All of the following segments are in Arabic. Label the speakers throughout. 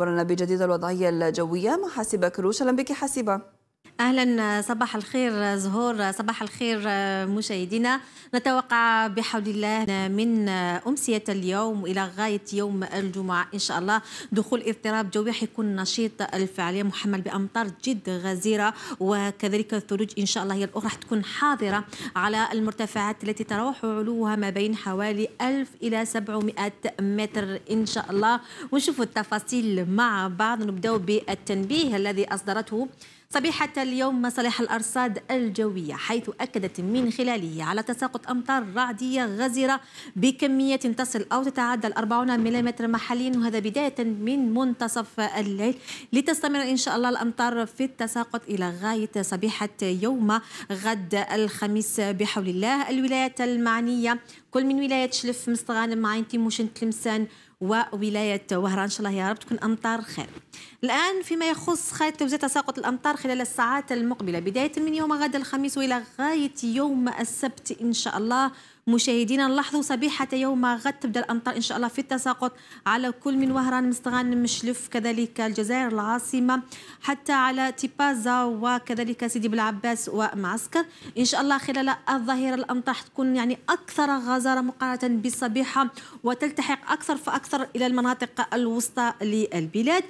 Speaker 1: أخبرنا بجديد الوضعية الجوية مع حاسبة كروش أهلا بك حاسبة اهلا صباح الخير زهور صباح الخير مشاهدينا نتوقع بحول الله من امسيه اليوم الى غايه يوم الجمعه ان شاء الله دخول اضطراب جوي حيكون نشيط الفعاليه محمل بامطار جد غزيره وكذلك الثلوج ان شاء الله هي الاخرى راح تكون حاضره على المرتفعات التي تراوح علوها ما بين حوالي 1000 الى 700 متر ان شاء الله ونشوفوا التفاصيل مع بعض نبداو بالتنبيه الذي اصدرته صبيحة اليوم مصالح الأرصاد الجوية حيث أكدت من خلاله على تساقط أمطار رعدية غزيرة بكمية تصل أو تتعدى 40 ملم محليا وهذا بداية من منتصف الليل لتستمر إن شاء الله الأمطار في التساقط إلى غاية صبيحة يوم غد الخميس بحول الله الولايات المعنية كل من ولاية شلف مستغانم معين تيموشن تلمسان وولاية وهران إن شاء الله يا رب تكون أمطار خير الآن فيما يخص خيط توزيع تساقط الأمطار خلال الساعات المقبلة بداية من يوم غدا الخميس وإلى غاية يوم السبت إن شاء الله مشاهدينا نلاحظوا صبيحة يوم غد تبدا الامطار ان شاء الله في التساقط على كل من وهران مستغان مشلف كذلك الجزائر العاصمه حتى على تيبازا وكذلك سيدي بلعباس ومعسكر ان شاء الله خلال الظهيره الامطار تكون يعني اكثر غزاره مقارنه بالصبيحه وتلتحق اكثر فاكثر الى المناطق الوسطى للبلاد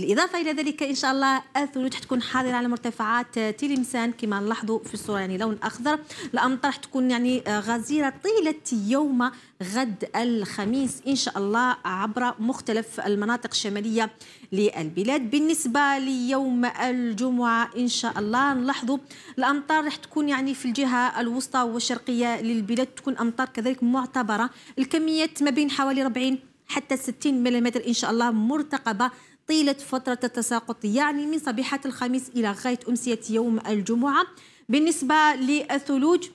Speaker 1: بالاضافه الى ذلك ان شاء الله الثلوج حتكون حاضره على مرتفعات تلمسان كما نلاحظوا في الصوره يعني لون اخضر الامطار تكون يعني آه، غزيره طيله يوم غد الخميس ان شاء الله عبر مختلف المناطق الشماليه للبلاد بالنسبه ليوم الجمعه ان شاء الله نلاحظوا الامطار راح تكون يعني في الجهه الوسطى والشرقيه للبلاد تكون امطار كذلك معتبره الكميات ما بين حوالي 40 حتى 60 ملم ان شاء الله مرتقبه طيلة فترة التساقط يعني من صبيحة الخميس إلى غاية أمسية يوم الجمعة بالنسبة للثلوج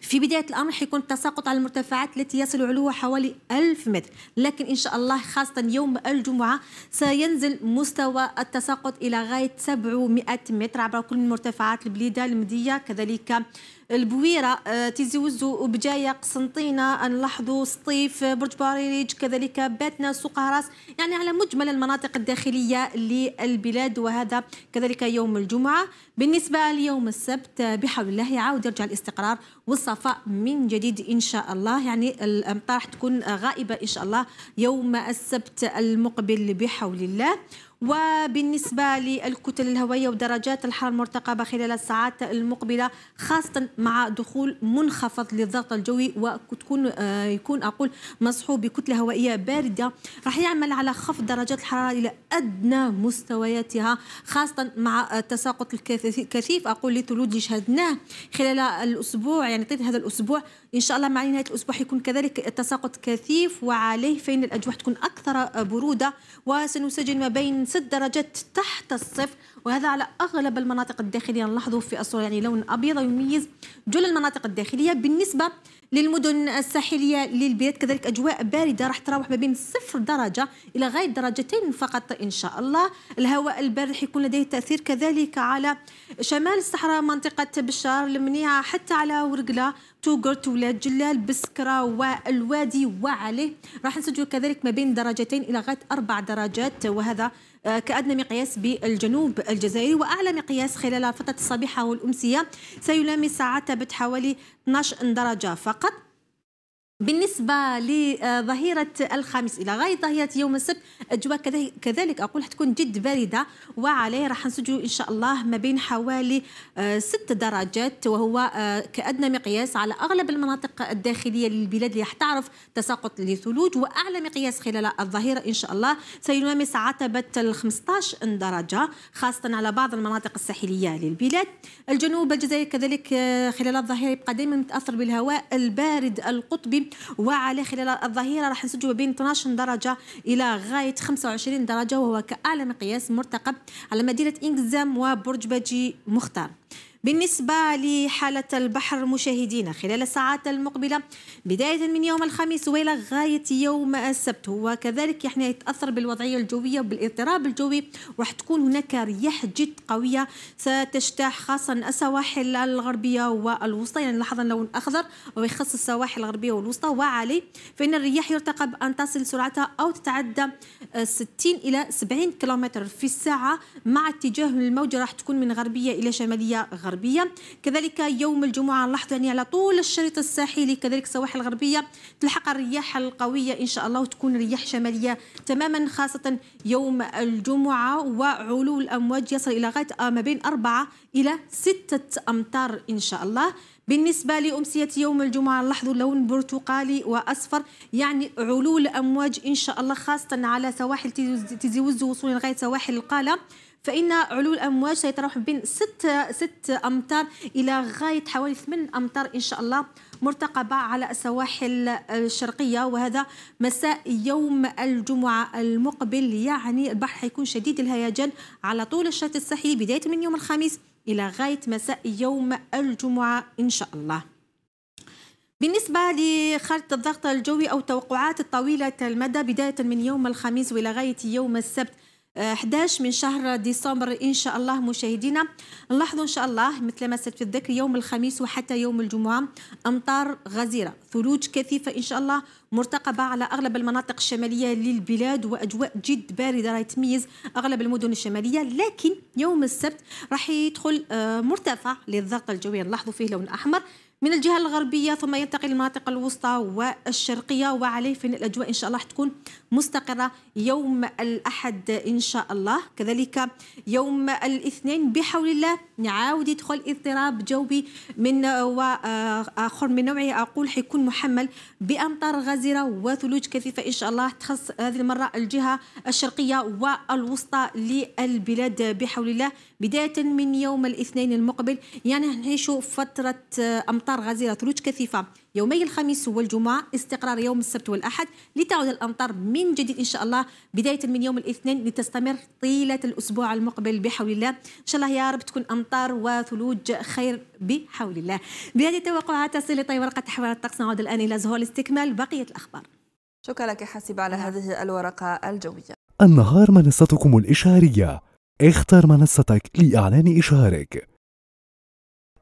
Speaker 1: في بداية الأمر حيكون التساقط على المرتفعات التي يصل علوها حوالي 1000 متر لكن إن شاء الله خاصة يوم الجمعة سينزل مستوى التساقط إلى غاية 700 متر عبر كل من مرتفعات البليدة المدية كذلك البويرة آه، تيزي وزو وبجاية قسنطينة نلاحظوا سطيف برج باريج كذلك باتنا سوق هراس يعني على مجمل المناطق الداخلية للبلاد وهذا كذلك يوم الجمعة بالنسبة ليوم السبت بحول الله يعود يرجع الاستقرار والصفاء من جديد إن شاء الله يعني الأمطار تكون غائبة إن شاء الله يوم السبت المقبل بحول الله وبالنسبة للكتل الهوائية ودرجات الحرارة المرتقبة خلال الساعات المقبلة خاصة مع دخول منخفض للضغط الجوي وتكون آه، يكون أقول مصحوب بكتلة هوائية باردة راح يعمل على خفض درجات الحرارة إلى أدنى مستوياتها خاصة مع التساقط الكثيف أقول لثلوج شهدناه خلال الأسبوع يعني طيلة هذا الأسبوع إن شاء الله مع نهاية الأسبوع يكون كذلك التساقط كثيف وعليه فإن الأجواء تكون أكثر برودة وسنسجل ما بين من ست درجات تحت الصفر وهذا على اغلب المناطق الداخليه نلاحظه في الصوره يعني لون ابيض يميز جل المناطق الداخليه بالنسبه للمدن الساحلية للبيت كذلك أجواء باردة راح تراوح ما بين صفر درجة إلى غاية درجتين فقط إن شاء الله الهواء البارد راح يكون لديه تأثير كذلك على شمال الصحراء منطقة بشار المنيعة حتى على ورقلة توغرت ولاد جلال بسكرة والوادي وعليه راح نسجل كذلك ما بين درجتين إلى غاية أربع درجات وهذا آه، كأدنى مقياس بالجنوب الجزائري وأعلى مقياس خلال فترة الصبيحة والأمسية سيلامس عتبة حوالي 12 درجة فقط بالنسبة لظهيرة الخميس إلى غاية ظهيرة يوم السبت أجواء كذلك أقول حتكون جد باردة وعليه راح نسجل إن شاء الله ما بين حوالي آه، ست درجات وهو آه، كأدنى مقياس على أغلب المناطق الداخلية للبلاد اللي حتعرف تساقط لثلوج وأعلى مقياس خلال الظهيرة إن شاء الله سيلامس عتبة ال 15 درجة خاصة على بعض المناطق الساحلية للبلاد الجنوب الجزائر كذلك آه، خلال الظهيرة يبقى دائما متأثر بالهواء البارد القطبي وعلى خلال الظهيرة راح نسجل بين 12 درجة إلى غاية 25 درجة وهو كأعلى مقياس مرتقب على مدينة إنجزام وبرج بجي مختار بالنسبة لحالة البحر مشاهدينا خلال الساعات المقبلة بداية من يوم الخميس وإلى غاية يوم السبت وكذلك يعني يتأثر بالوضعية الجوية وبالاضطراب الجوي راح تكون هناك رياح جد قوية ستجتاح خاصة السواحل الغربية والوسطى يعني لاحظا لون أخضر ويخص السواحل الغربية والوسطى وعلي فإن الرياح يرتقب أن تصل سرعتها أو تتعدى 60 إلى 70 كيلومتر في الساعة مع اتجاه الموجة راح تكون من غربية إلى شمالية غربية الغربية كذلك يوم الجمعة نلاحظ يعني على طول الشريط الساحلي كذلك السواحل الغربية تلحق الرياح القوية إن شاء الله وتكون رياح شمالية تماما خاصة يوم الجمعة وعلو الأمواج يصل إلى غاية ما بين أربعة إلى ستة أمتار إن شاء الله بالنسبة لأمسية يوم الجمعة لاحظوا لون برتقالي وأصفر يعني علول أمواج إن شاء الله خاصة على سواحل تيزيوز وصولا لغاية سواحل القالة فإن علول الأمواج سيتراوح بين 6 6 أمتار إلى غاية حوالي 8 أمتار إن شاء الله مرتقبة على السواحل الشرقية وهذا مساء يوم الجمعة المقبل يعني البحر حيكون شديد الهيجان على طول الشاطئ الساحلي بداية من يوم الخميس إلى غاية مساء يوم الجمعة إن شاء الله بالنسبة لخارطة الضغط الجوي أو توقعات الطويلة المدى بداية من يوم الخميس وإلى غاية يوم السبت 11 من شهر ديسمبر إن شاء الله مشاهدينا نلاحظوا إن شاء الله مثل ما ستتذكر الذكر يوم الخميس وحتى يوم الجمعة أمطار غزيرة ثلوج كثيفة إن شاء الله مرتقبة على أغلب المناطق الشمالية للبلاد وأجواء جد باردة راهي تميز أغلب المدن الشمالية لكن يوم السبت راح يدخل آه، مرتفع للضغط الجوي نلاحظوا فيه لون أحمر من الجهة الغربية ثم ينتقل المناطق الوسطى والشرقية وعليه في الأجواء إن شاء الله تكون مستقرة يوم الأحد إن شاء الله كذلك يوم الاثنين بحول الله نعاود يدخل اضطراب جوي من وآخر آه، من نوعه أقول حيكون محمل بأمطار غزيرة وثلوج كثيفة إن شاء الله تخص هذه المرة الجهة الشرقية والوسطى للبلاد بحول الله بداية من يوم الاثنين المقبل يعني نعيشوا فترة آه، أمطار أمطار غزيرة ثلوج كثيفة يومي الخميس والجمعة استقرار يوم السبت والأحد لتعود الأمطار من جديد إن شاء الله بداية من يوم الاثنين لتستمر طيلة الأسبوع المقبل بحول الله إن شاء الله يا رب تكون أمطار وثلوج خير بحول الله بهذه التوقعات تصل لطي ورقة حوار الطقس نعود الآن إلى زهور لاستكمال بقية الأخبار شكرا لك حسيب على نعم. هذه الورقة الجوية النهار منصتكم الإشهارية اختر منصتك لإعلان إشهارك